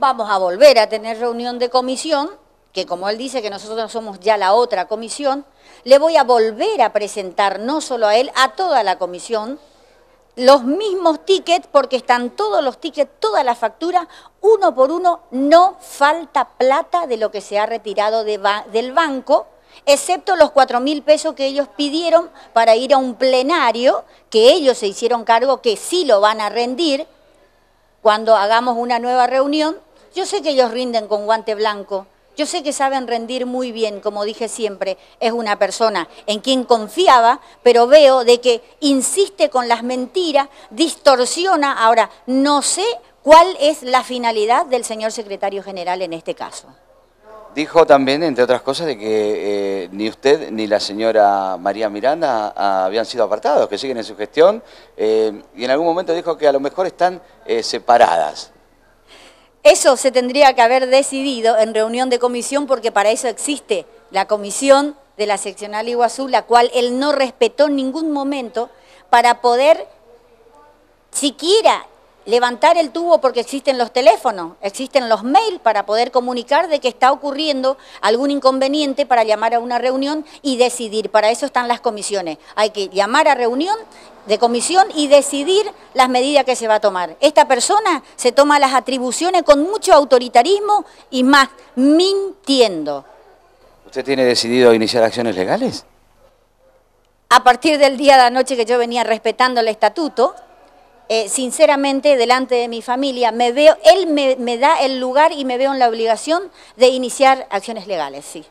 Vamos a volver a tener reunión de comisión, que como él dice que nosotros somos ya la otra comisión, le voy a volver a presentar no solo a él, a toda la comisión, los mismos tickets, porque están todos los tickets, todas las facturas, uno por uno, no falta plata de lo que se ha retirado del banco, excepto los cuatro mil pesos que ellos pidieron para ir a un plenario, que ellos se hicieron cargo que sí lo van a rendir cuando hagamos una nueva reunión, yo sé que ellos rinden con guante blanco, yo sé que saben rendir muy bien, como dije siempre, es una persona en quien confiaba, pero veo de que insiste con las mentiras, distorsiona. Ahora, no sé cuál es la finalidad del señor secretario general en este caso. Dijo también, entre otras cosas, de que eh, ni usted ni la señora María Miranda ah, habían sido apartados, que siguen en su gestión, eh, y en algún momento dijo que a lo mejor están eh, separadas. Eso se tendría que haber decidido en reunión de comisión porque para eso existe la comisión de la seccional Iguazú, la cual él no respetó en ningún momento para poder siquiera levantar el tubo porque existen los teléfonos, existen los mails para poder comunicar de que está ocurriendo algún inconveniente para llamar a una reunión y decidir. Para eso están las comisiones. Hay que llamar a reunión de comisión y decidir las medidas que se va a tomar. Esta persona se toma las atribuciones con mucho autoritarismo y más, mintiendo. ¿Usted tiene decidido iniciar acciones legales? A partir del día de la noche que yo venía respetando el estatuto, eh, sinceramente delante de mi familia, me veo, él me, da el lugar y me veo en la obligación de iniciar acciones legales,